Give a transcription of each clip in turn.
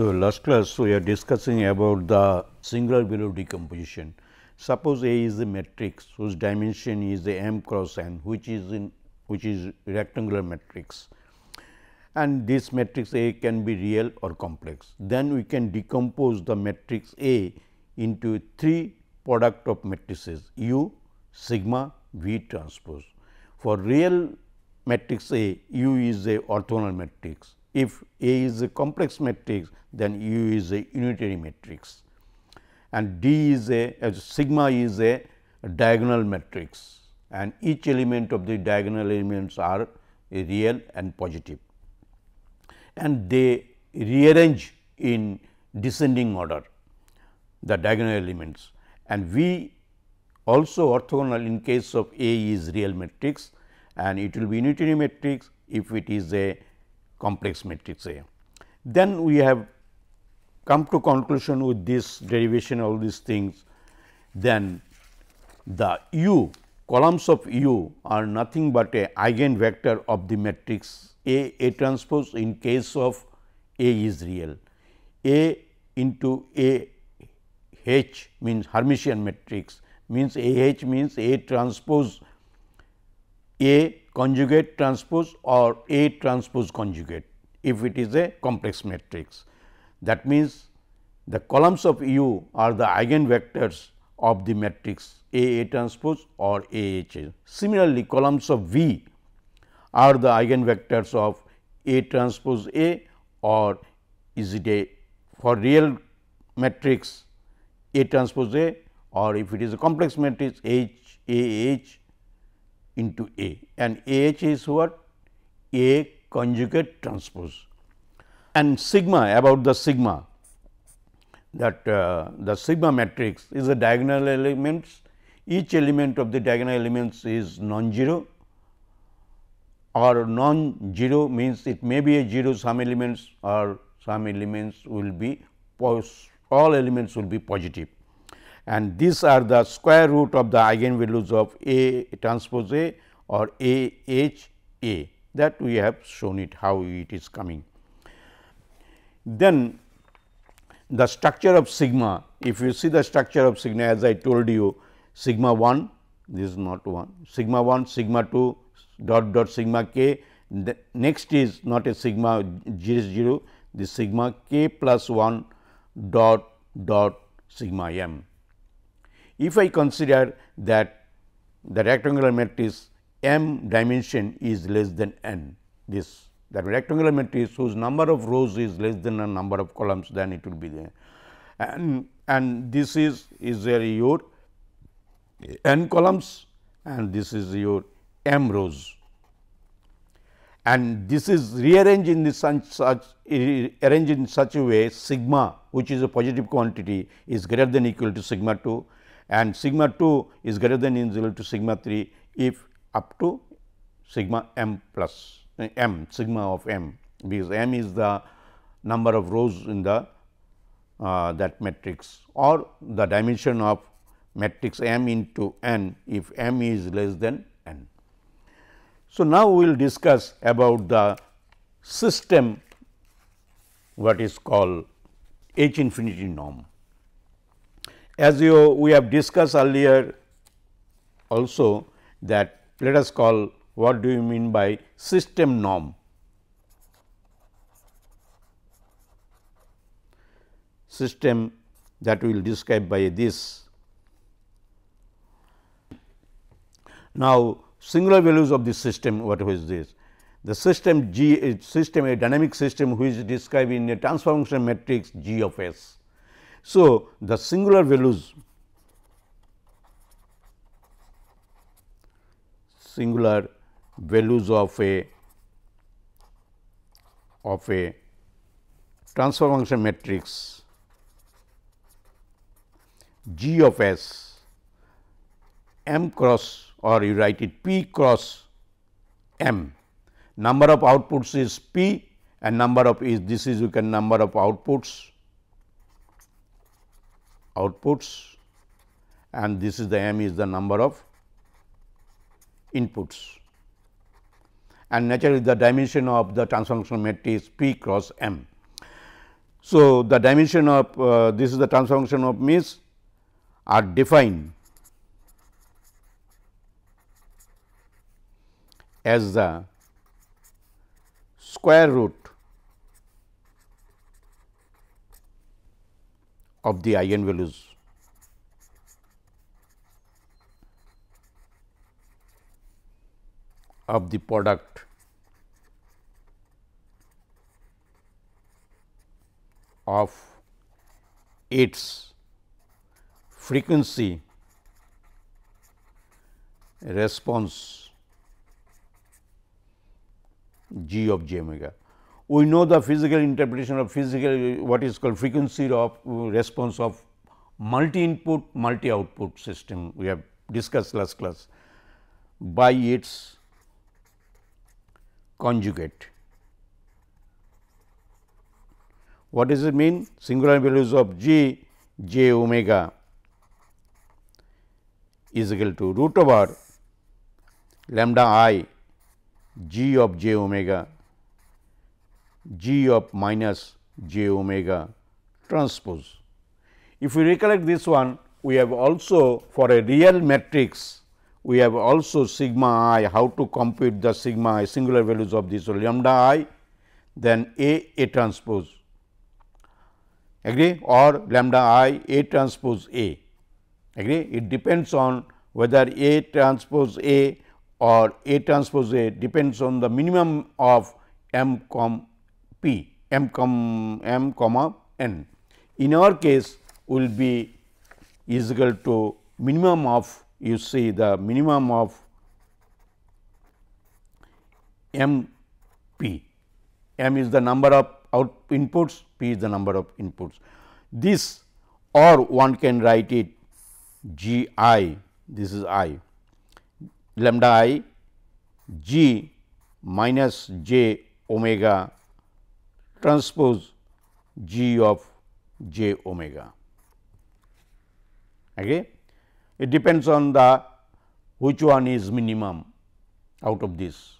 So, last class we are discussing about the singular value decomposition. Suppose A is a matrix whose dimension is a m cross n which is in which is rectangular matrix and this matrix A can be real or complex. Then we can decompose the matrix A into three product of matrices U, sigma, V transpose. For real matrix A, U is a orthogonal matrix if A is a complex matrix, then U is a unitary matrix and D is a as uh, sigma is a diagonal matrix and each element of the diagonal elements are real and positive and they rearrange in descending order the diagonal elements and V also orthogonal in case of A is real matrix and it will be unitary matrix if it is a complex matrix A. Then we have come to conclusion with this derivation all these things then the u columns of u are nothing but a eigenvector of the matrix A A transpose in case of A is real. A into A H means Hermitian matrix means A H means A transpose A conjugate transpose or A transpose conjugate if it is a complex matrix. That means, the columns of U are the eigenvectors of the matrix A A transpose or A H. Similarly, columns of V are the eigenvectors of A transpose A or is it a for real matrix A transpose A or if it is a complex matrix H A H into A and AH is what A conjugate transpose and sigma about the sigma that uh, the sigma matrix is a diagonal elements each element of the diagonal elements is non-zero or non-zero means it may be a zero some elements or some elements will be all elements will be positive and these are the square root of the eigenvalues of A transpose A or A H A that we have shown it how it is coming. Then the structure of sigma if you see the structure of sigma as I told you sigma 1 this is not 1 sigma 1 sigma 2 dot dot sigma k the next is not a sigma 0 0 the sigma k plus 1 dot dot sigma m if I consider that the rectangular matrix m dimension is less than n, this that rectangular matrix whose number of rows is less than a number of columns, then it will be there. And, and this is, is there your n columns and this is your m rows. And this is rearranged in such, such arranged in such a way sigma which is a positive quantity is greater than equal to sigma 2 and sigma 2 is greater than equal to sigma 3 if up to sigma m plus uh, m sigma of m because m is the number of rows in the uh, that matrix or the dimension of matrix m into n if m is less than n. So, now we will discuss about the system what is called H infinity norm as you we have discussed earlier also that let us call what do you mean by system norm. System that we will describe by this. Now, singular values of this system what is this? The system G is system a dynamic system which is described in a transformation matrix G of S. So, the singular values singular values of a of a transfer function matrix G of S m cross or you write it p cross m number of outputs is p and number of is this is you can number of outputs outputs and this is the m is the number of inputs. And naturally, the dimension of the transformation matrix P cross M. So, the dimension of uh, this is the transformation of means are defined as the square root of the eigenvalues. of the product of its frequency response g of j omega we know the physical interpretation of physical what is called frequency of uh, response of multi input multi output system we have discussed last class by its conjugate. What does it mean? Singular values of g, j omega is equal to root over lambda i g of j omega g of minus j omega transpose. If we recollect this one, we have also for a real matrix, we have also sigma i, how to compute the sigma i singular values of this lambda i, then A A transpose agree or lambda i A transpose A agree. It depends on whether A transpose A or A transpose A depends on the minimum of m com P m comma m comma n. In our case will be is equal to minimum of you see the minimum of m p. m is the number of out inputs, p is the number of inputs. This or one can write it g i, this is i, lambda i g minus j omega transpose g of j omega. Okay, It depends on the which one is minimum out of this.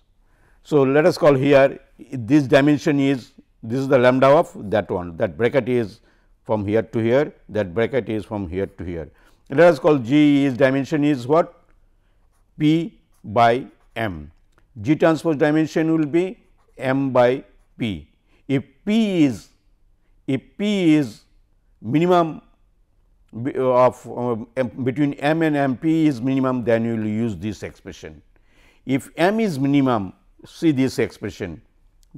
So, let us call here this dimension is this is the lambda of that one that bracket is from here to here that bracket is from here to here. Let us call g is dimension is what p by m. g transpose dimension will be m by p if p is if p is minimum uh, of um, between m and m p is minimum then you will use this expression. If m is minimum see this expression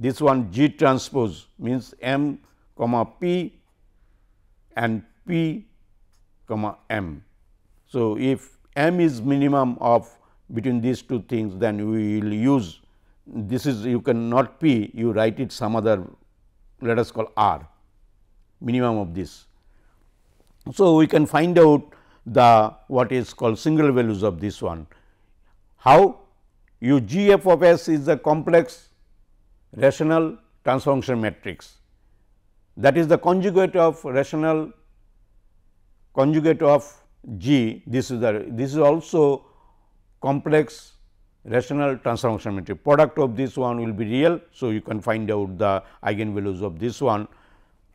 this one g transpose means m comma p and p comma m. So, if m is minimum of between these two things then we will use this is you cannot p you write it some other let us call r minimum of this. So, we can find out the what is called singular values of this one. How? UGF g f of s is the complex rational transformation matrix that is the conjugate of rational conjugate of g this is the this is also complex rational transformation matrix. Product of this one will be real. So, you can find out the eigenvalues of this one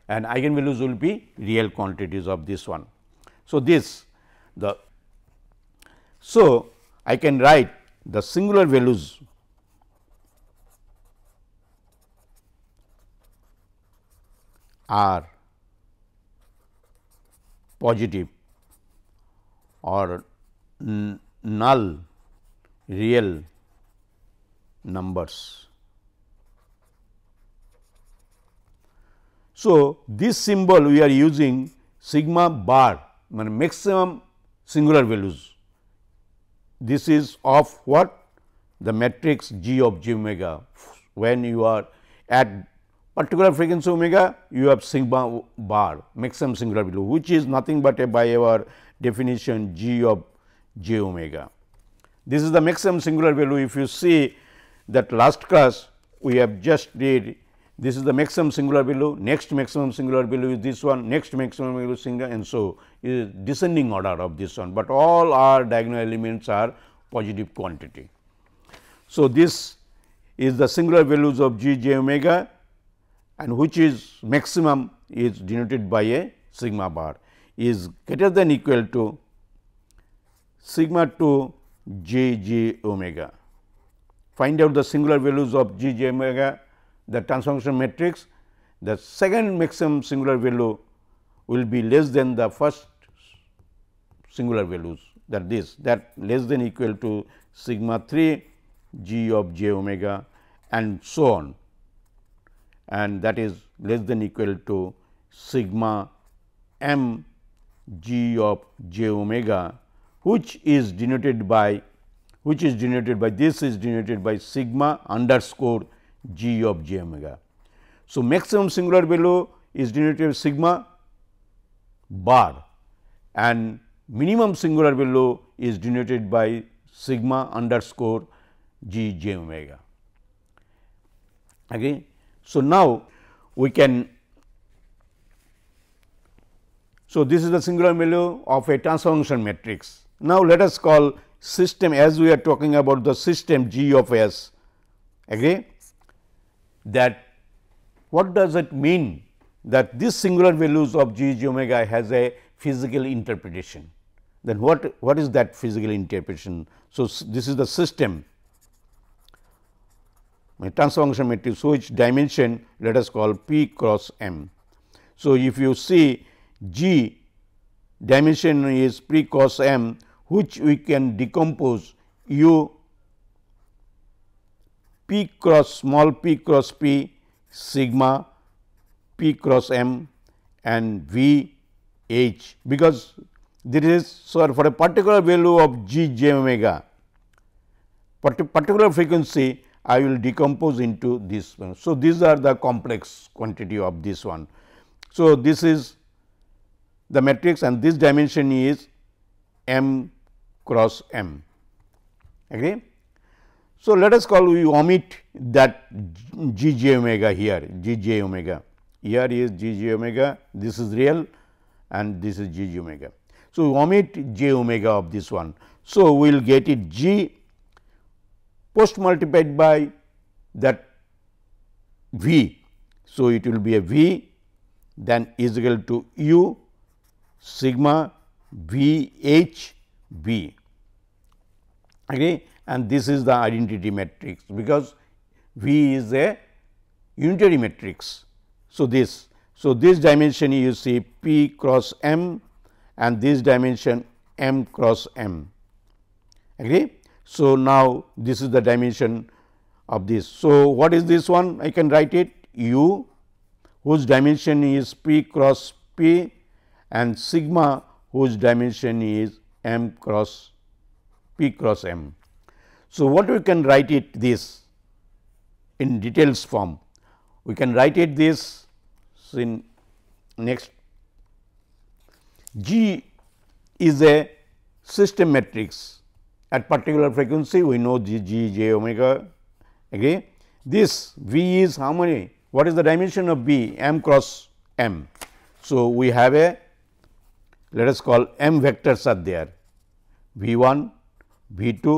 and eigenvalues will be real quantities of this one. So, this the so I can write the singular values are positive or null real numbers. So, this symbol we are using sigma bar maximum singular values. This is of what the matrix G of j omega when you are at particular frequency omega you have sigma bar maximum singular value which is nothing but a by our definition G of j omega. This is the maximum singular value. If you see that last class we have just did, this is the maximum singular value, next maximum singular value is this one, next maximum value is singular and so is descending order of this one, but all our diagonal elements are positive quantity. So, this is the singular values of g j omega and which is maximum is denoted by a sigma bar is greater than equal to sigma 2 j j omega. Find out the singular values of j j omega, the transformation matrix. The second maximum singular value will be less than the first singular values that this that less than equal to sigma 3 g of j omega and so on and that is less than equal to sigma m g of j omega which is denoted by which is denoted by this is denoted by sigma underscore g of j omega. So, maximum singular value is denoted by sigma bar and minimum singular value is denoted by sigma underscore g j omega. Okay. So, now we can so this is the singular value of a transformation matrix now, let us call system as we are talking about the system G of S agree that what does it mean that this singular values of G G omega has a physical interpretation. Then what, what is that physical interpretation? So, this is the system my transfer function matrix so which dimension let us call p cross m. So, if you see g dimension is p cross m which we can decompose u p cross small p cross p sigma p cross m and v h because this is so for a particular value of g j omega particular frequency I will decompose into this one. So, these are the complex quantity of this one. So, this is the matrix and this dimension is m cross m agree. So, let us call we omit that g j omega here g j omega here is g j omega this is real and this is g j omega. So, omit j omega of this one. So, we will get it g post multiplied by that v. So, it will be a v then is equal to u sigma V H V okay, and this is the identity matrix because V is a unitary matrix. So, this so this dimension you see P cross M and this dimension M cross M agree. So, now this is the dimension of this. So, what is this one I can write it u whose dimension is p cross p and sigma whose dimension is m cross P cross M. So, what we can write it this in details form? We can write it this so in next G is a system matrix at particular frequency we know G, G J omega Again, This V is how many what is the dimension of B m cross m. So, we have a let us call m vectors are there v 1 V 2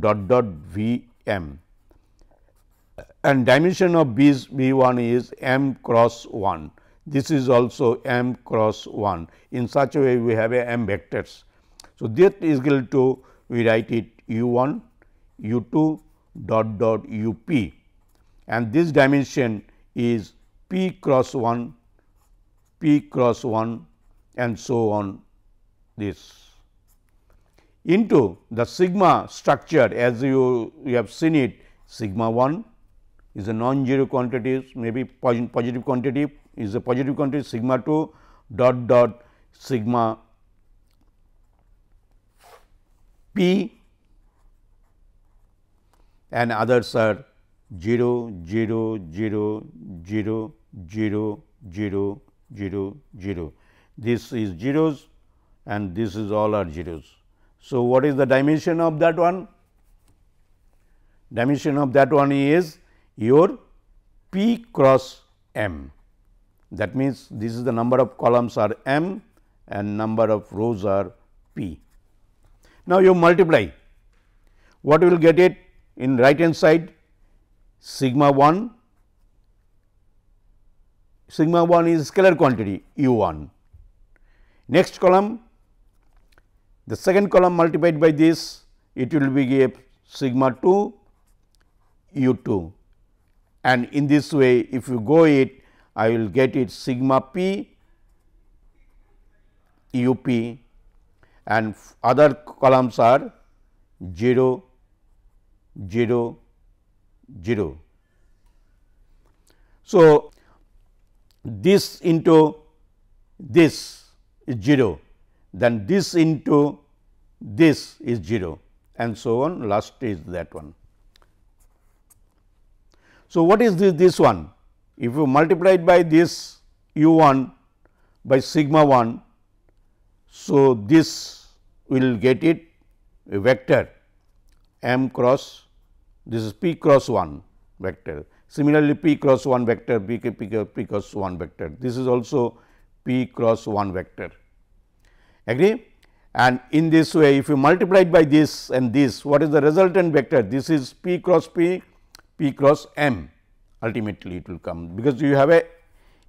dot dot V m and dimension of these V 1 is m cross 1. This is also m cross 1 in such a way we have a m vectors. So, that is equal to we write it u 1 u 2 dot dot u p and this dimension is p cross 1 p cross 1 and so on this into the sigma structure as you, you have seen it sigma 1 is a non-zero quantity may be positive quantity is a positive quantity sigma 2 dot dot sigma p and others are 0 0 0 0 0 0 0 0 this is zeros and this is all are zeros so, what is the dimension of that one? Dimension of that one is your P cross M. That means, this is the number of columns are M and number of rows are P. Now, you multiply what will get it in right hand side sigma 1 sigma 1 is scalar quantity u 1. Next column the second column multiplied by this, it will be give sigma 2 u 2 and in this way if you go it, I will get it sigma p u p and other columns are 0, 0, 0. So, this into this is 0 then this into this is 0 and so on last is that one. So, what is this, this one? If you multiply it by this u 1 by sigma 1, so this will get it a vector m cross this is p cross 1 vector. Similarly, p cross 1 vector, p, p, p cross 1 vector. This is also p cross 1 vector agree and in this way if you multiply by this and this what is the resultant vector this is p cross p p cross m ultimately it will come because you have a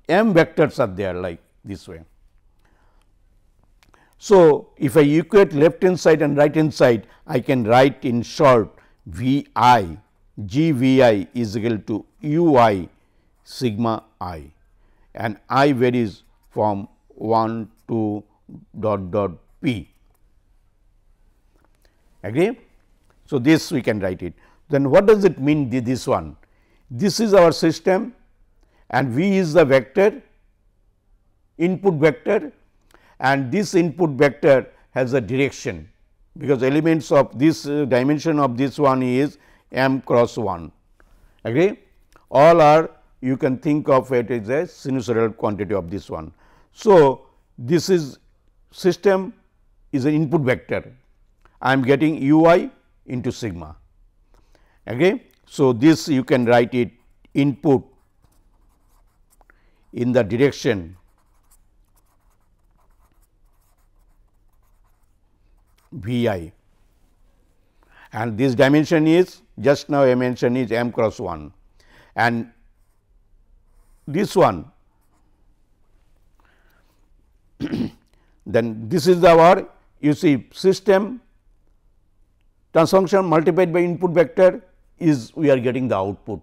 m vectors are there like this way. So, if I equate left hand side and right hand side I can write in short V i G V i is equal to U i sigma i and i varies from 1 to dot dot p. Agree? So, this we can write it. Then what does it mean this one? This is our system and v is the vector input vector and this input vector has a direction because elements of this uh, dimension of this one is m cross 1 agree all are you can think of it as a sinusoidal quantity of this one. So, this is system is an input vector. I am getting u i into sigma. Okay. So, this you can write it input in the direction v i and this dimension is just now I mentioned is m cross 1 and this one then this is our you see system transformation multiplied by input vector is we are getting the output.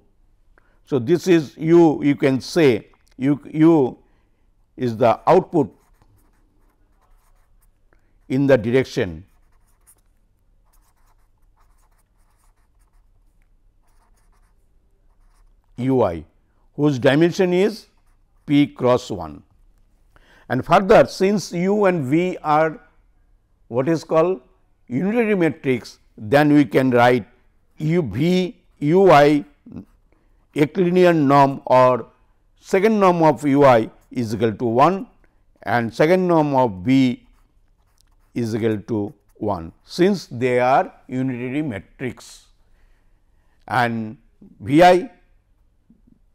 So, this is u you can say u, u is the output in the direction u i whose dimension is p cross 1. And further since u and v are what is called unitary matrix then we can write u v u i Euclidean norm or second norm of u i is equal to 1 and second norm of v is equal to 1 since they are unitary matrix and v i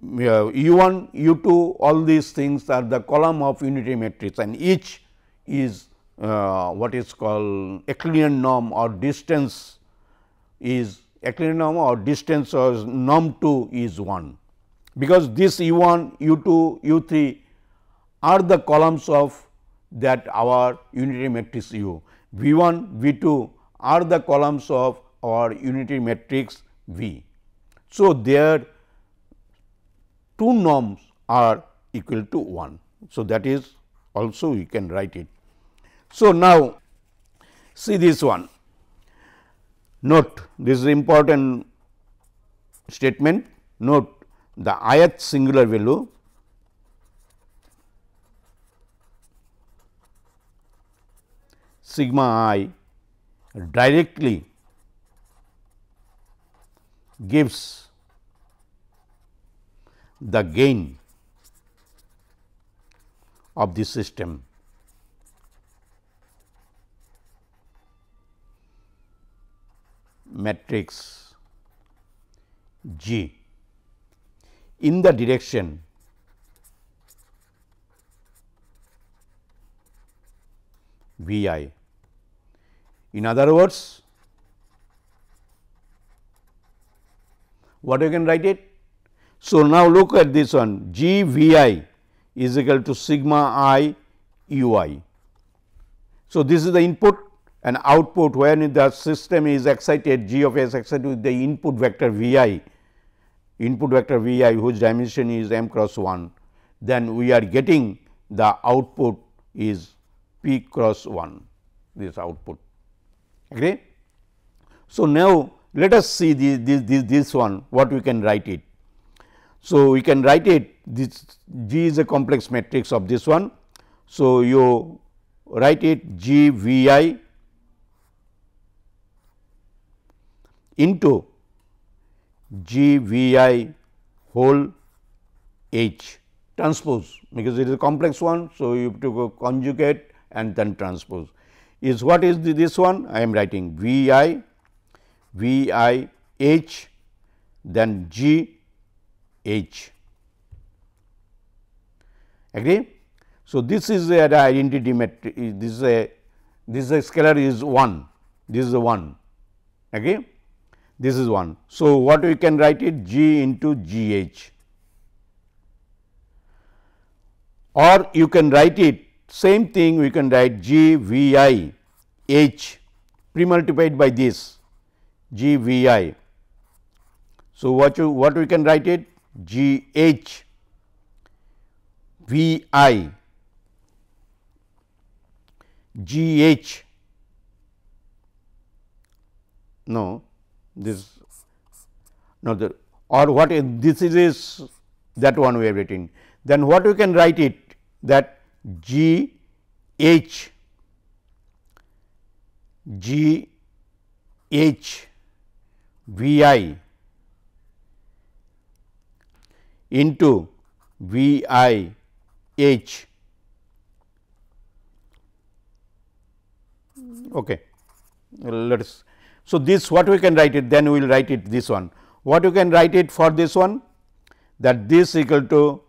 u 1, u 2 all these things are the column of unitary matrix and each is uh, what is called Euclidean norm or distance is Euclidean norm or distance or norm 2 is 1, because this u 1, u 2, u 3 are the columns of that our unitary matrix u. v 1, v 2 are the columns of our unitary matrix v. So, there two norms are equal to 1. So, that is also we can write it. So, now see this one. Note this is important statement. Note the ith singular value sigma i directly gives the gain of the system. matrix G in the direction V i. In other words, what you can write it? So, now look at this one G V i is equal to sigma i u i. So, this is the input and output when the system is excited G of s excited with the input vector V i input vector V i whose dimension is m cross 1 then we are getting the output is p cross 1 this output. Agree? So, now let us see this, this, this, this one what we can write it. So, we can write it this G is a complex matrix of this one. So, you write it G V i into G V i whole H transpose because it is a complex one. So, you have to conjugate and then transpose is what is the, this one I am writing V i V i H then G H. Agree? So, this is an identity matrix, this is a this is a scalar is 1, this is 1, Okay, this is 1. So, what we can write it G into G H or you can write it same thing we can write G V I H pre multiplied by this G V I. So, what you what we can write it G H V I G H no this no the or what this is that one we have written. Then what we can write it that G H G H V I into V i h okay let us so this what we can write it then we will write it this one what you can write it for this one that this equal to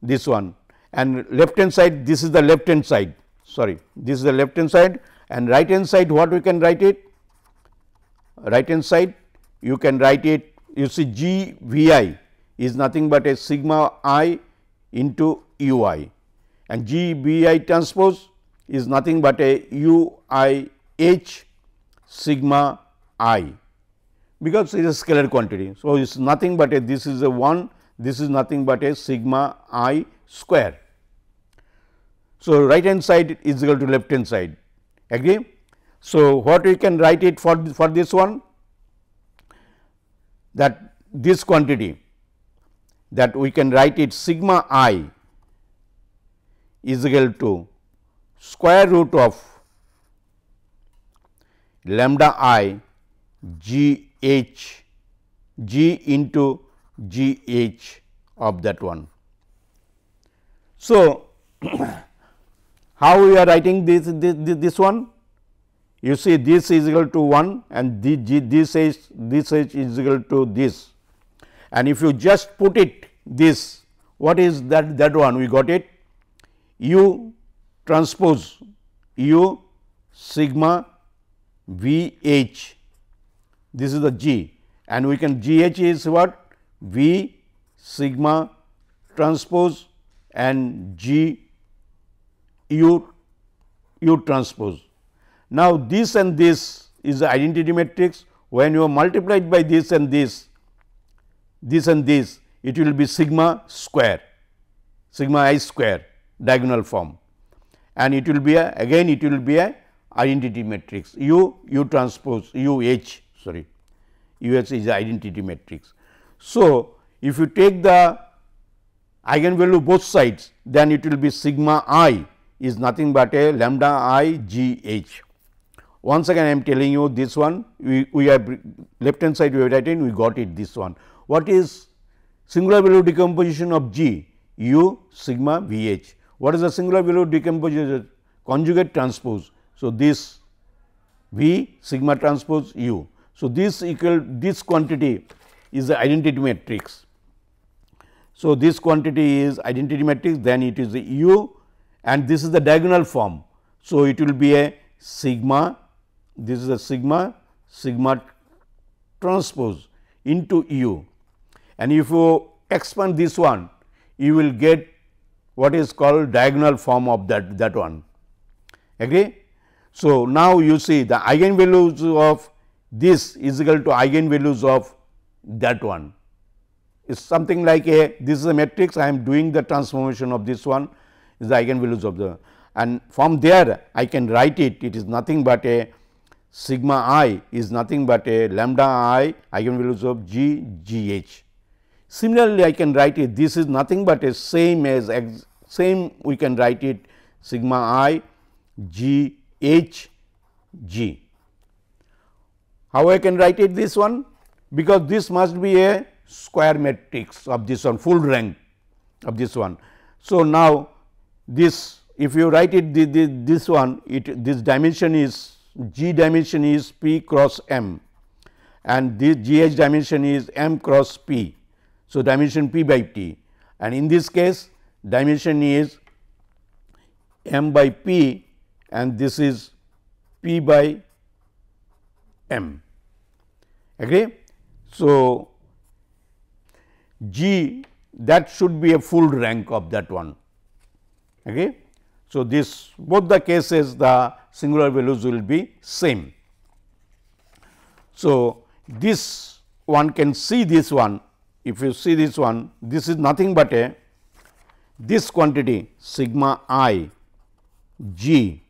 this one and left hand side this is the left hand side sorry this is the left hand side and right hand side what we can write it right hand side you can write it you see g v i is nothing but a sigma i into u i and G B i transpose is nothing but a u i h sigma i because it is a scalar quantity. So, it is nothing but a this is a 1 this is nothing but a sigma i square. So, right hand side is equal to left hand side agree. So, what we can write it for, for this one that this quantity that we can write it sigma i is equal to square root of lambda i g h g into g h of that one. So, how we are writing this, this, this one? You see this is equal to 1 and this, this, is this is equal to this and if you just put it this what is that that one we got it u transpose u sigma v h this is the g and we can g h is what v sigma transpose and g u u transpose. Now, this and this is the identity matrix when you are multiplied by this and this, this and this it will be sigma square, sigma i square diagonal form and it will be a, again it will be a identity matrix u u transpose u h sorry u h is identity matrix. So, if you take the eigenvalue both sides then it will be sigma i is nothing but a lambda i g h. Once again I am telling you this one we, we have left hand side we have written we got it this one. What is singular value decomposition of G u sigma V h. What is the singular value decomposition? Conjugate transpose. So, this V sigma transpose u. So, this equal this quantity is the identity matrix. So, this quantity is identity matrix then it is the u and this is the diagonal form. So, it will be a sigma this is the sigma sigma transpose into u and if you expand this one, you will get what is called diagonal form of that, that one. Agree? So, now you see the eigenvalues of this is equal to eigenvalues of that one. It is something like a this is a matrix I am doing the transformation of this one is the eigenvalues of the and from there I can write it it is nothing but a sigma i is nothing but a lambda i eigenvalues of g g h Similarly, I can write it this is nothing but a same as x, same we can write it sigma i g h g. How I can write it this one? Because this must be a square matrix of this one full rank of this one. So, now this if you write it this, this one it this dimension is g dimension is p cross m and this g h dimension is m cross p so, dimension p by t and in this case dimension is m by p and this is p by m agree. So, g that should be a full rank of that one agree. So, this both the cases the singular values will be same. So, this one can see this one if you see this one, this is nothing but a this quantity sigma i g.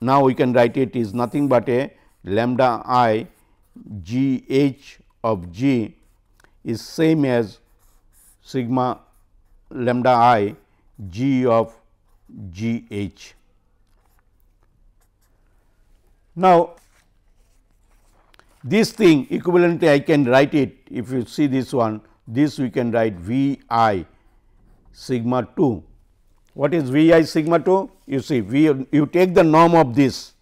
Now, we can write it is nothing but a lambda i g h of g is same as sigma lambda i g of g h. Now, this thing equivalently I can write it if you see this one this we can write V i sigma 2. What is V i sigma 2? You see V you take the norm of this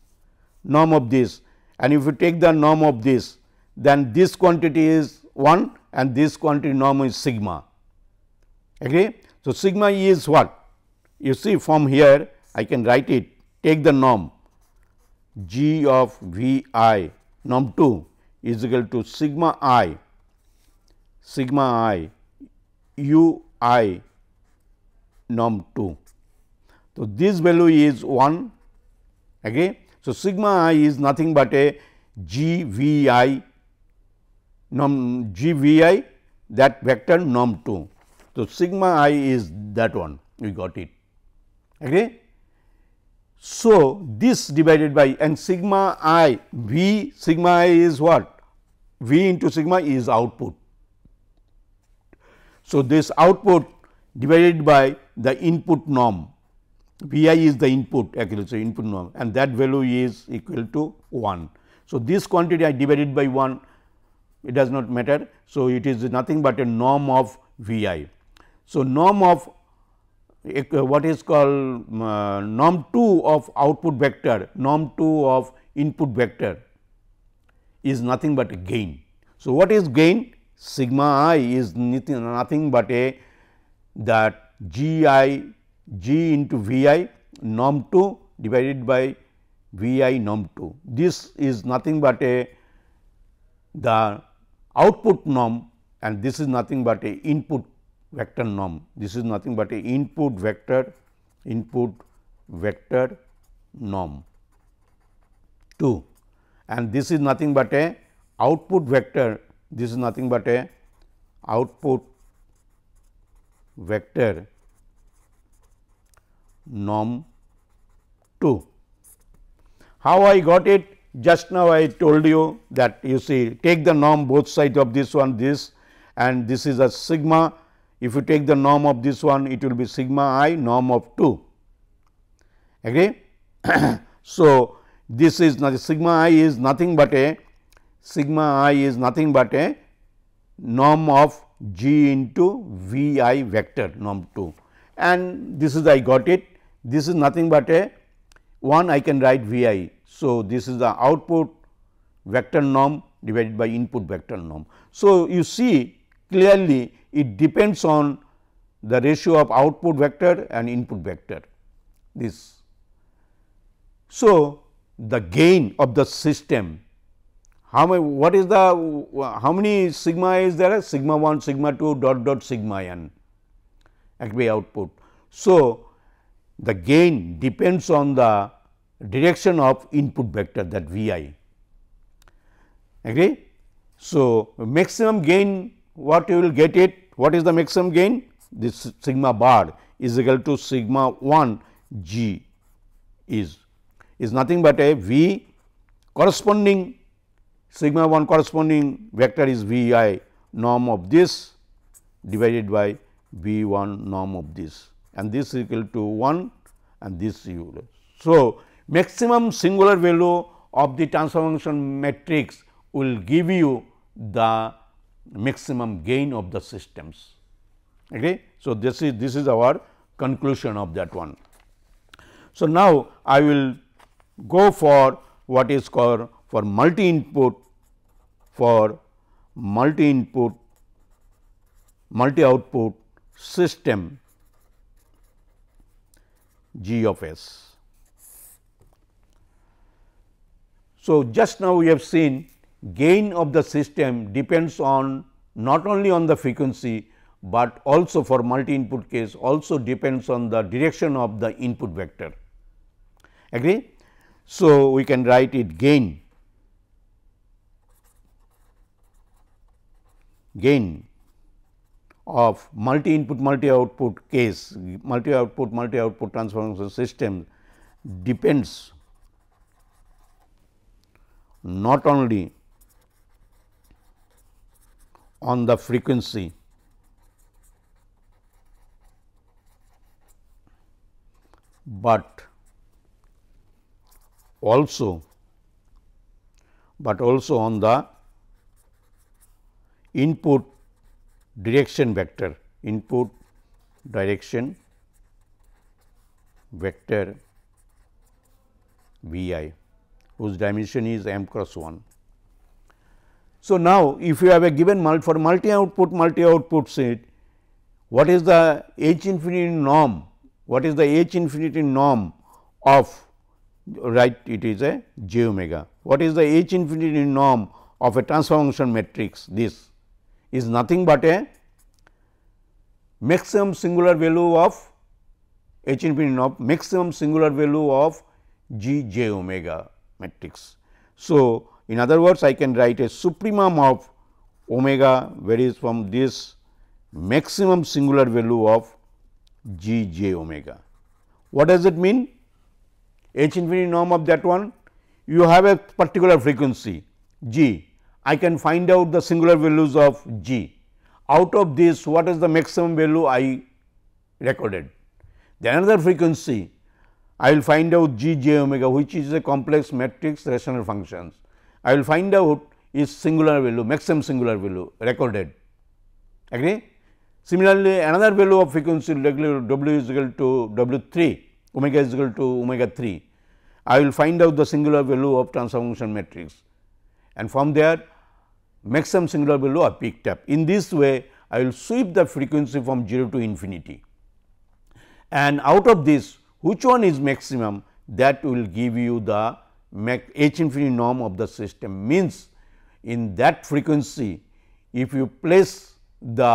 norm of this and if you take the norm of this then this quantity is 1 and this quantity norm is sigma. Okay. So, sigma e is what? You see from here I can write it take the norm g of V i norm 2 is equal to sigma i sigma i u i norm 2. So, this value is 1 agree. So, sigma i is nothing but a g v i norm g v i that vector norm 2. So, sigma i is that one we got it agree. So, this divided by and sigma i V sigma i is what? V into sigma is output. So, this output divided by the input norm V i is the input actually input norm and that value is equal to 1. So, this quantity I divided by 1 it does not matter. So, it is nothing but a norm of V i. So, norm of uh, what is called uh, norm 2 of output vector, norm 2 of input vector is nothing but a gain. So, what is gain? Sigma i is nothing but a that g i g into v i norm 2 divided by v i norm 2. This is nothing but a the output norm and this is nothing but a input vector norm. This is nothing but a input vector input vector norm 2 and this is nothing but a output vector this is nothing but a output vector norm 2. How I got it? Just now I told you that you see take the norm both sides of this one this and this is a sigma if you take the norm of this one, it will be sigma i norm of 2. Agree? so, this is not sigma i is nothing but a sigma i is nothing but a norm of g into v i vector norm 2 and this is I got it. This is nothing but a 1 I can write v i. So, this is the output vector norm divided by input vector norm. So, you see clearly it depends on the ratio of output vector and input vector this. So, the gain of the system how many what is the how many sigma is there sigma 1 sigma 2 dot dot sigma n active output. So, the gain depends on the direction of input vector that V i agree. So, maximum gain what you will get it what is the maximum gain? This sigma bar is equal to sigma 1 g is is nothing but a v corresponding sigma 1 corresponding vector is v i norm of this divided by v 1 norm of this and this is equal to 1 and this u. So, maximum singular value of the transformation matrix will give you the maximum gain of the systems. Okay? So, this is this is our conclusion of that one. So, now I will go for what is called for multi input for multi input multi output system G of S. So, just now we have seen gain of the system depends on not only on the frequency, but also for multi input case also depends on the direction of the input vector. Agree? So, we can write it gain gain of multi input multi output case multi output multi output transformation system depends not only on the frequency but also but also on the input direction vector input direction vector v i whose dimension is m cross 1. So, now if you have a given for multi output multi output set, what is the H infinity norm? What is the H infinity norm of right it is a j omega. What is the H infinity norm of a transformation matrix? This is nothing but a maximum singular value of H infinity of maximum singular value of G j omega matrix. So, in other words, I can write a supremum of omega varies from this maximum singular value of g j omega. What does it mean? H infinity norm of that one, you have a particular frequency g, I can find out the singular values of g. Out of this, what is the maximum value I recorded? The another frequency, I will find out g j omega, which is a complex matrix rational functions. I will find out is singular value, maximum singular value recorded. Agree? Similarly, another value of frequency W is equal to W 3, omega is equal to omega 3. I will find out the singular value of transfer function matrix and from there maximum singular value are picked up. In this way, I will sweep the frequency from 0 to infinity and out of this which one is maximum that will give you the H infinity norm of the system means in that frequency if you place the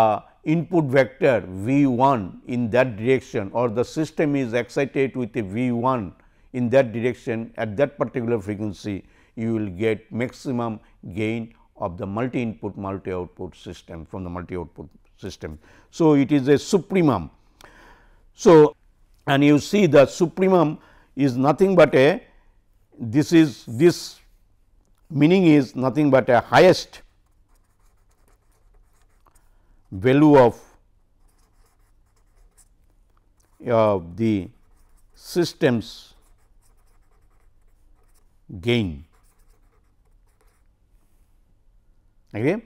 input vector v 1 in that direction or the system is excited with a v 1 in that direction at that particular frequency you will get maximum gain of the multi input multi output system from the multi output system. So, it is a supremum. So, and you see the supremum is nothing but a this is this meaning is nothing but a highest value of uh, the system's gain. Okay?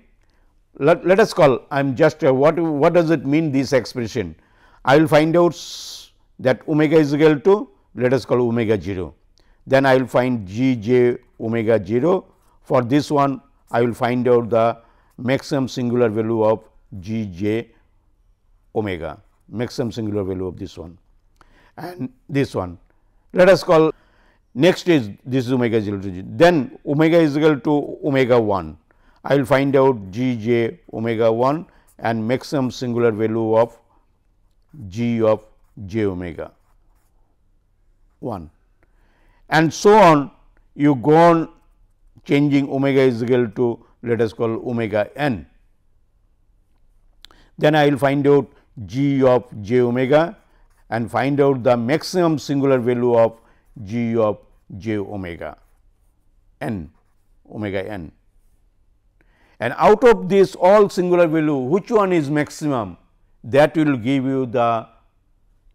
Let, let us call I am just uh, what what does it mean this expression I will find out that omega is equal to let us call omega 0 then I will find g j omega 0. For this one I will find out the maximum singular value of g j omega, maximum singular value of this one and this one. Let us call next is this is omega 0 to g, then omega is equal to omega 1. I will find out g j omega 1 and maximum singular value of g of j omega 1 and so on you go on changing omega is equal to let us call omega n. Then I will find out g of j omega and find out the maximum singular value of g of j omega n omega n. And out of this all singular value which one is maximum that will give you the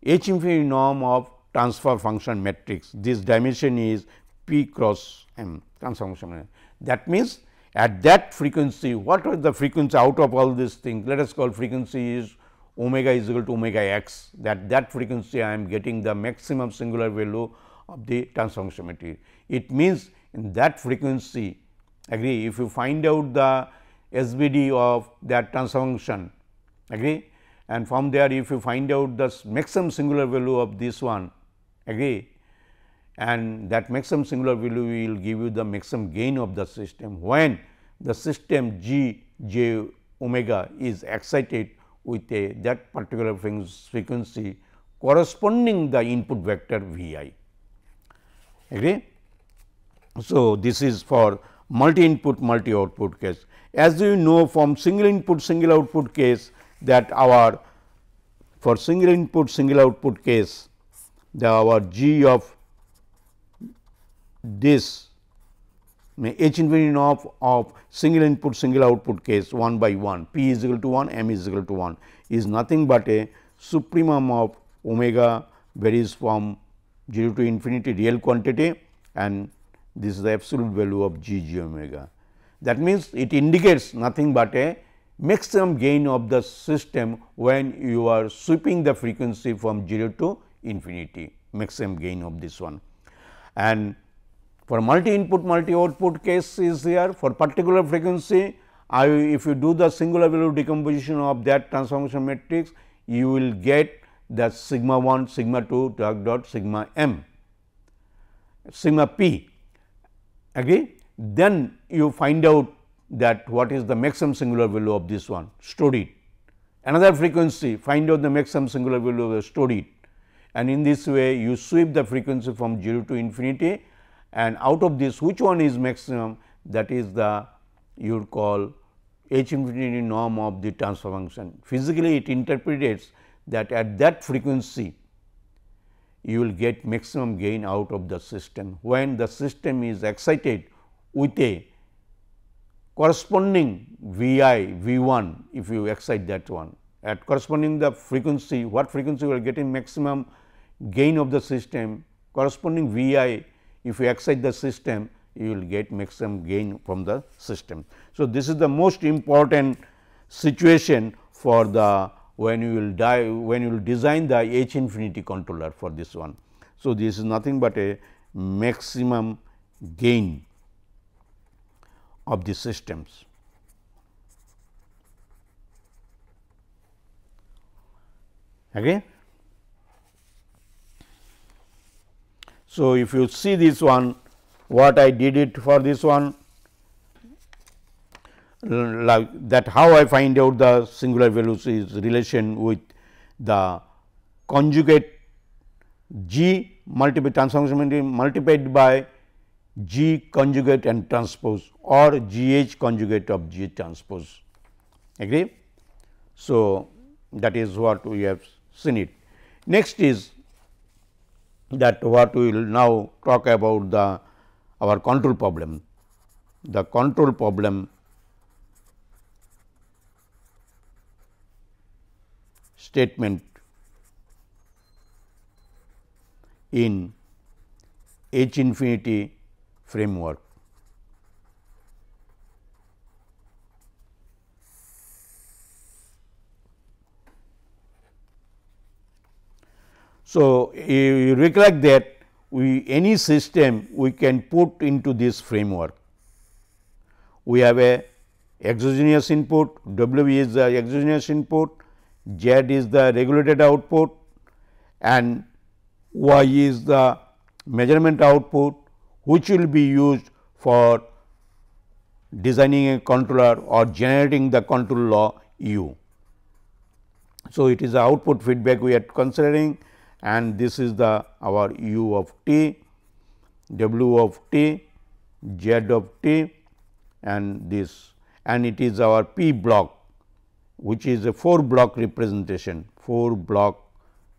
h infinity norm of transfer function matrix. This dimension is P cross M transformation That means, at that frequency, what is the frequency out of all these things? Let us call frequency is omega is equal to omega x. That that frequency I am getting the maximum singular value of the transformation matrix. It means in that frequency, agree if you find out the SBD of that transformation, agree and from there if you find out the maximum singular value of this one, agree and that maximum singular value will give you the maximum gain of the system when the system G j omega is excited with a that particular frequency corresponding the input vector V i. Agree? So, this is for multi input multi output case. As you know from single input single output case that our for single input single output case the our g of this H infinity of, of single input single output case 1 by 1 P is equal to 1 M is equal to 1 is nothing but a supremum of omega varies from 0 to infinity real quantity and this is the absolute value of g g omega. That means, it indicates nothing but a maximum gain of the system when you are sweeping the frequency from 0 to infinity maximum gain of this one. And for multi input multi output case is here for particular frequency I if you do the singular value decomposition of that transformation matrix you will get that sigma 1 sigma 2 dot dot sigma m sigma p agree then you find out that what is the maximum singular value of this one Study it. Another frequency find out the maximum singular value of stored it and in this way you sweep the frequency from 0 to infinity and out of this which one is maximum that is the you would call h infinity norm of the transfer function. Physically it interprets that at that frequency you will get maximum gain out of the system when the system is excited with a corresponding V i V 1 if you excite that one at corresponding the frequency what frequency you will get maximum gain of the system corresponding V i if you excite the system you will get maximum gain from the system. So, this is the most important situation for the when you will die when you will design the H infinity controller for this one. So, this is nothing but a maximum gain of the systems. Okay. So, if you see this one what I did it for this one like that how I find out the singular is relation with the conjugate g multiplied transformation multiplied by g conjugate and transpose or g h conjugate of g transpose agree. So, that is what we have seen it. Next is that what we will now talk about the our control problem. The control problem statement in H infinity framework. So, you recollect that we any system we can put into this framework. We have a exogenous input, W is the exogenous input, Z is the regulated output and Y is the measurement output which will be used for designing a controller or generating the control law U. So, it is the output feedback we are considering and this is the our u of t, w of t, z of t and this and it is our p block which is a 4 block representation, 4 block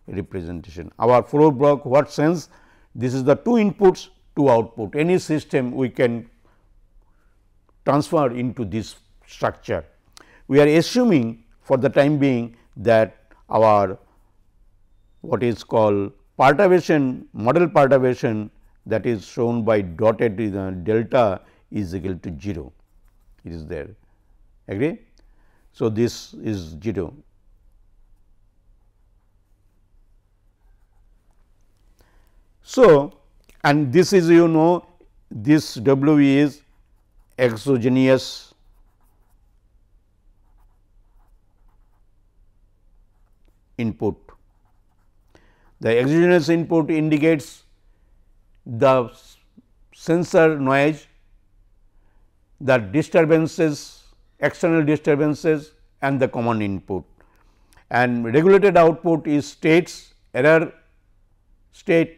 representation. Our 4 block what sense? This is the 2 inputs, 2 output. Any system we can transfer into this structure. We are assuming for the time being that our what is called perturbation, model perturbation that is shown by dotted uh, delta is equal to 0, it is there, agree. So, this is 0. So, and this is you know this W is exogenous input the exogenous input indicates the sensor noise, the disturbances, external disturbances and the common input. And regulated output is states, error state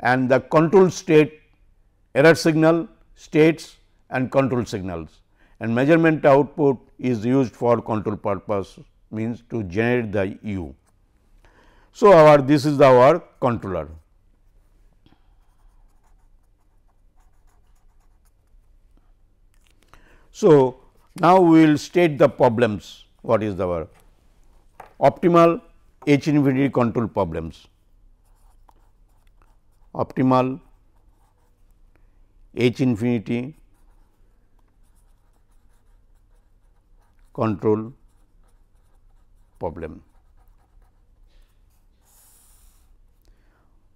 and the control state, error signal, states and control signals. And measurement output is used for control purpose means to generate the U. So, our this is our controller. So, now we will state the problems what is the optimal H infinity control problems optimal H infinity control problem.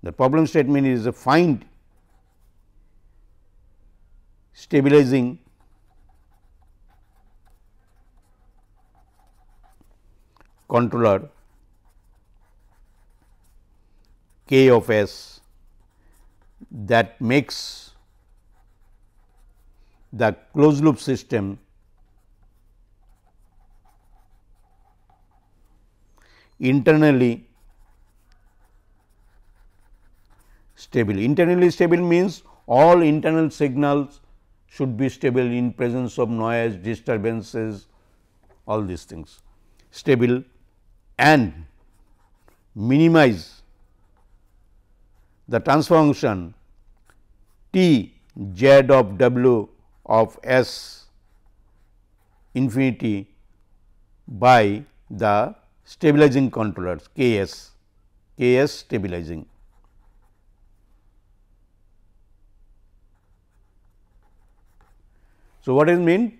The problem statement is a find stabilizing controller K of S that makes the closed loop system internally stable. Internally stable means all internal signals should be stable in presence of noise, disturbances, all these things stable and minimize the transfer function T z of w of s infinity by the stabilizing controllers K s, K s stabilizing. So, what does mean?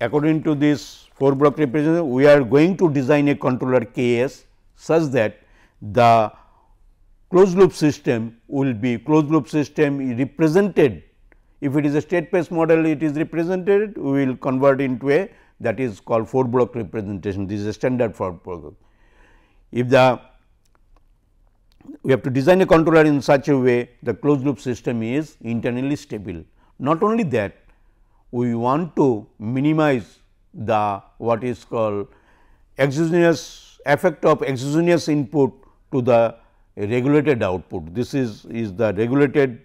According to this 4 block representation, we are going to design a controller K s such that the closed loop system will be closed loop system represented. If it is a state space model, it is represented, we will convert into a that is called 4 block representation. This is a standard for block. If the we have to design a controller in such a way the closed loop system is internally stable. Not only that, we want to minimize the what is called exogenous effect of exogenous input to the regulated output. This is, is the regulated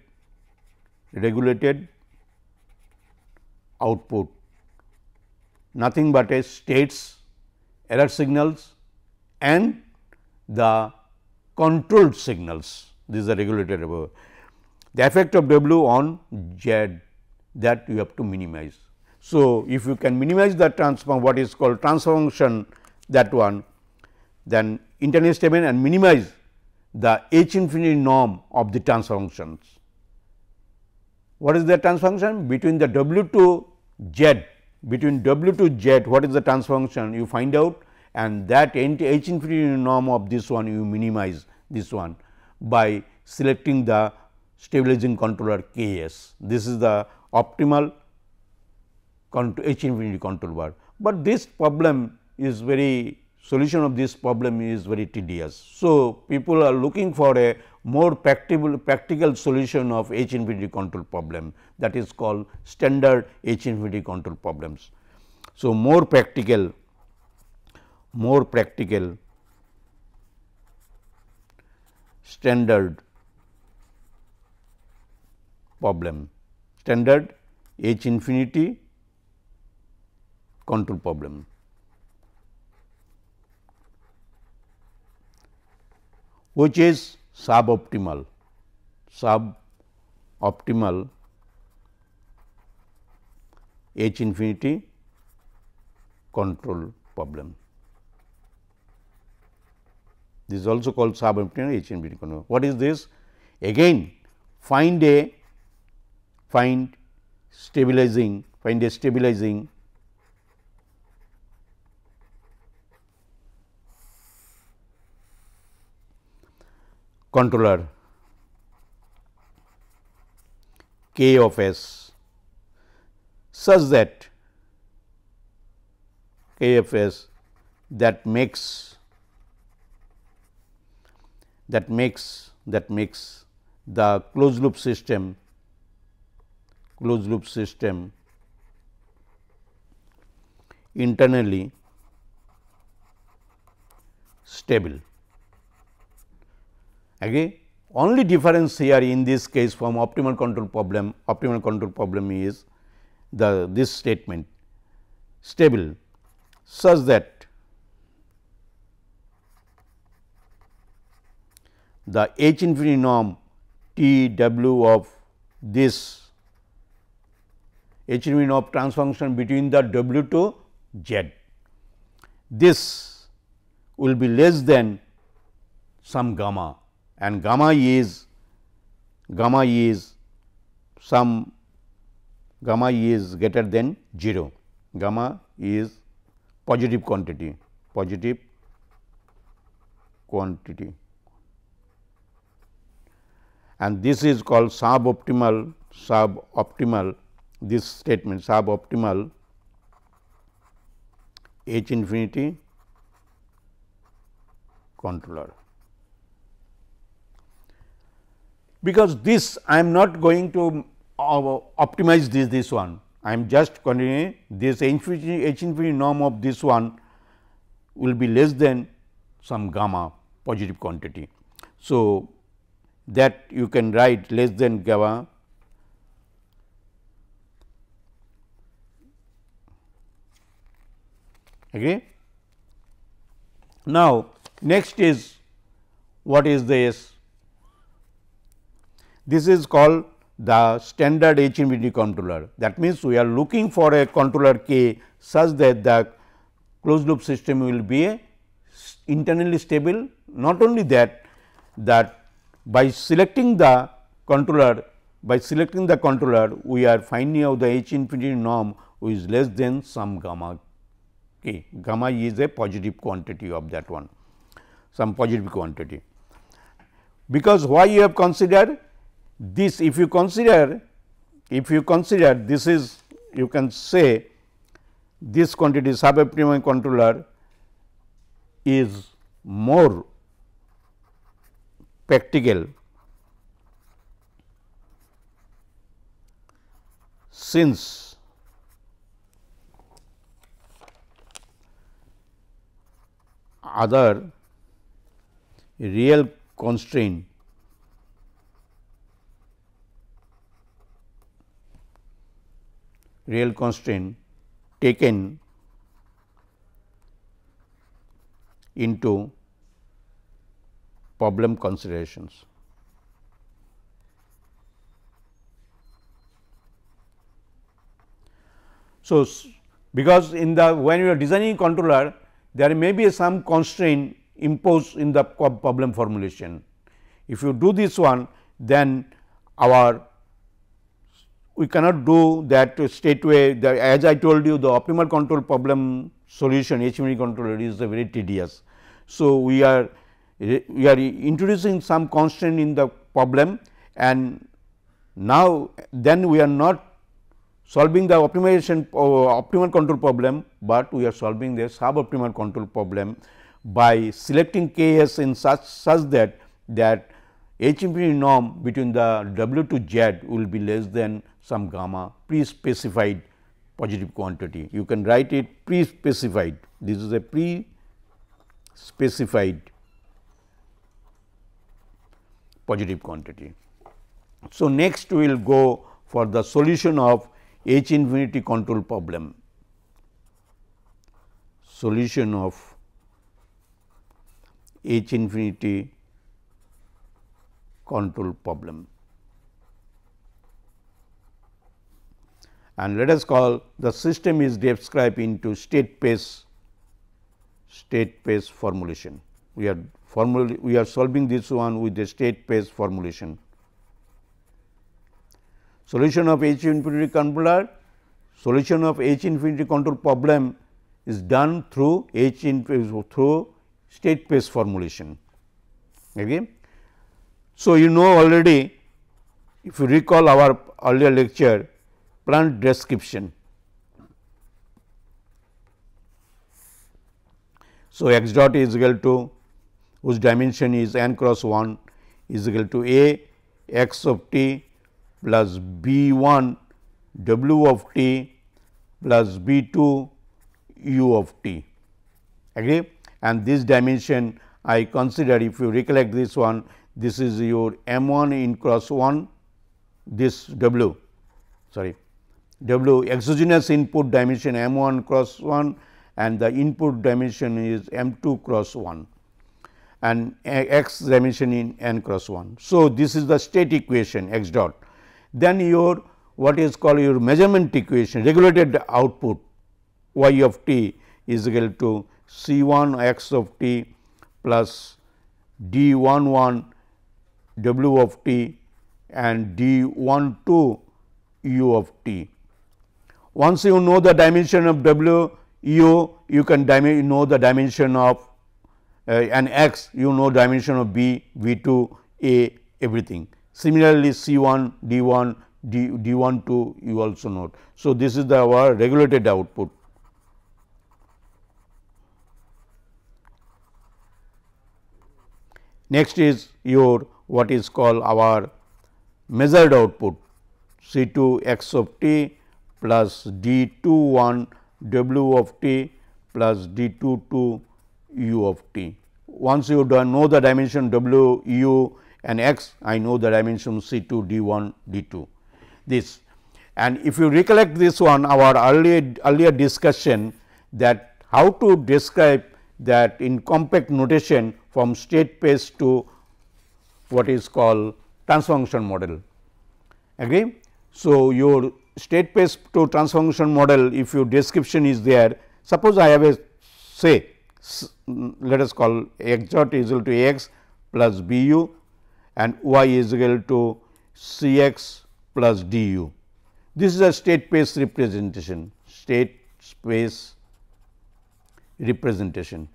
regulated output nothing but a states, error signals and the controlled signals. This is the regulated above. The effect of W on Z that you have to minimize. So, if you can minimize the transform what is called transformation that one then internal statement and minimize the H infinity norm of the transform functions. What is the transform function? Between the W to Z between W to Z what is the transform function you find out and that H infinity norm of this one you minimize this one by selecting the stabilizing controller K s. This is the optimal H infinity control bar, but this problem is very solution of this problem is very tedious. So, people are looking for a more practical practical solution of H infinity control problem that is called standard H infinity control problems. So, more practical more practical standard problem, standard H infinity control problem. which is suboptimal suboptimal H infinity control problem. This is also called suboptimal H infinity control. What is this? Again find a find stabilizing find a stabilizing controller k of s such that k of s that makes that makes that makes the closed loop system closed loop system internally stable. Again only difference here in this case from optimal control problem, optimal control problem is the this statement stable such that the H infinity norm T W of this achievement of transformation between the W to Z. This will be less than some gamma and gamma is gamma is some gamma is greater than 0 gamma is positive quantity positive quantity and this is called suboptimal suboptimal this statement suboptimal H infinity controller. Because this I am not going to uh, optimize this this one, I am just continuing this H infinity, H infinity norm of this one will be less than some gamma positive quantity. So, that you can write less than gamma agree. Now, next is what is this? This is called the standard infinity controller. That means, we are looking for a controller K such that the closed loop system will be a internally stable. Not only that, that by selecting the controller, by selecting the controller, we are finding out the H infinity norm which is less than some gamma okay gamma is a positive quantity of that one some positive quantity because why you have considered this if you consider if you consider this is you can say this quantity optimum controller is more practical since other real constraint real constraint taken into problem considerations. So, because in the when you are designing controller there may be some constraint imposed in the problem formulation. If you do this one, then our we cannot do that straightway. The, as I told you, the optimal control problem solution H controller is very tedious. So, we are we are introducing some constraint in the problem and now then we are not solving the optimization uh, optimal control problem, but we are solving the suboptimal control problem by selecting K s in such such that that H infinity norm between the W to Z will be less than some gamma pre specified positive quantity. You can write it pre specified. This is a pre specified positive quantity. So, next we will go for the solution of H infinity control problem. Solution of H infinity control problem. And let us call the system is described into state space state space formulation. We are formula we are solving this one with the state space formulation solution of H infinity controller, solution of H infinity control problem is done through H infinity through state space formulation. Okay. So, you know already if you recall our earlier lecture plant description. So, x dot is equal to whose dimension is n cross 1 is equal to a x of t plus B 1 W of t plus B 2 U of t agree and this dimension I consider if you recollect this one this is your M 1 in cross 1 this W sorry W exogenous input dimension M 1 cross 1 and the input dimension is M 2 cross 1 and x dimension in n cross 1. So, this is the state equation x dot then your what is called your measurement equation regulated output y of t is equal to C 1 x of t plus D 1 1 w of t and D 1 2 u of t. Once you know the dimension of w u, you can know the dimension of uh, and x, you know dimension of b, v 2, a everything. Similarly, C 1, D 1, D, D 1 2 you also note. So, this is the our regulated output. Next is your what is called our measured output C 2 x of t plus D 2 1 w of t plus D 2 2 u of t. Once you know the dimension w u and x I know the dimension C 2 D 1 D 2 this. And if you recollect this one our earlier earlier discussion that how to describe that in compact notation from state space to what is called transformation model agree. So, your state space to transformation model if your description is there suppose I have a say let us call x dot is equal to a x plus b u and y is equal to C x plus d u. This is a state space representation, state space representation.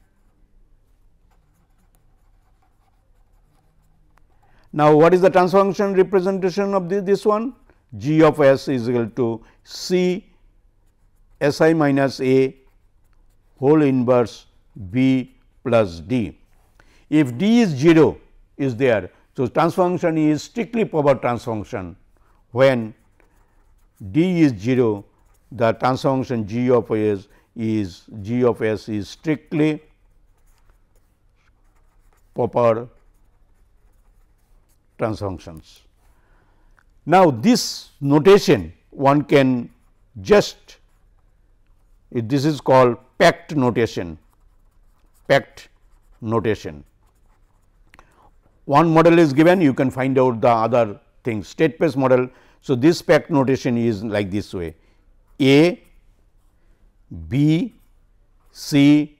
Now, what is the transfer function representation of this, this one? g of s is equal to c s i minus a whole inverse b plus d. If d is 0 is there, so, transformation is strictly proper transformation when d is 0 the transformation g of s is g of s is strictly proper transformations. Now, this notation one can just this is called packed notation packed notation one model is given you can find out the other thing state space model. So, this packed notation is like this way A, B, C,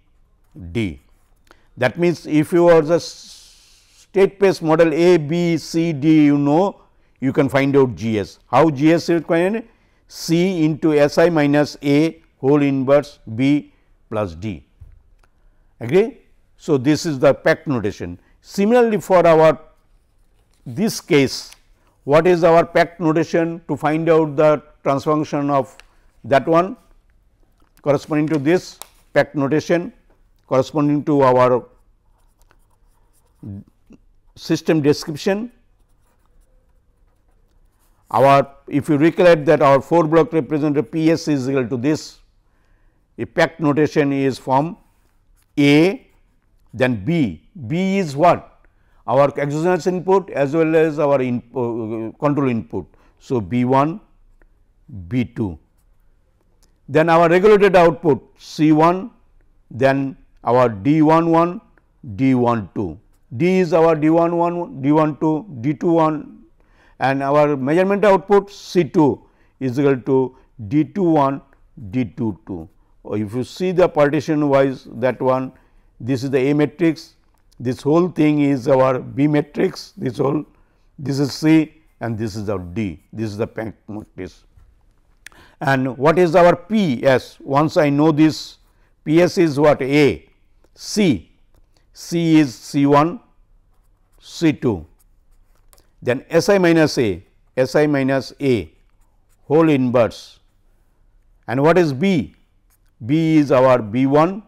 D. That means, if you are the state space model A, B, C, D you know you can find out G S. How G S is required? C into S i minus A whole inverse B plus D agree. So, this is the packed notation. Similarly, for our this case what is our packed notation to find out the transformation of that one corresponding to this packed notation corresponding to our system description. Our if you recollect that our 4 block representative P s is equal to this a packed notation is from A then B. B is what? Our exogenous input as well as our uh, control input. So, B 1, B 2. Then our regulated output C 1, then our D 1 1, D 1 2. D is our D 1 1, D 1 2, D 2 1 and our measurement output C 2 is equal to D 2 1, D 2 2. If you see the partition wise that one this is the A matrix, this whole thing is our B matrix, this whole, this is C and this is our D, this is the packed matrix. And what is our P S? Once I know this, P S is what? A, C, C is C 1, C 2, then S i minus A, S i minus A whole inverse. And what is B? B is our B 1,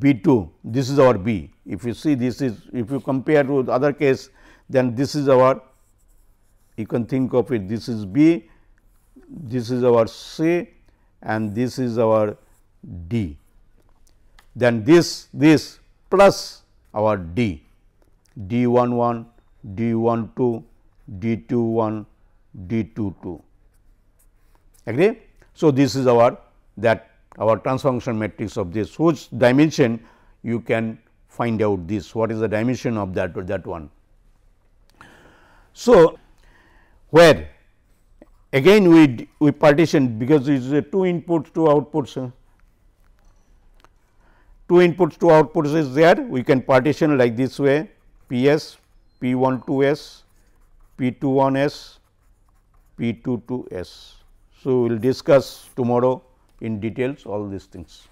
B 2 this is our B. If you see this is if you compare to the other case then this is our you can think of it this is B, this is our C and this is our D. Then this this plus our D, D 1 1, D 1 2, D 2 1, D 2 2 agree. So, this is our that our transformation matrix of this whose dimension you can find out this what is the dimension of that that one. So, where again we we partition because it is a two inputs two outputs two inputs two outputs is there we can partition like this way P s P 1 2 s P 2 1 s P 2 2 s. So, we will discuss tomorrow in details all these things.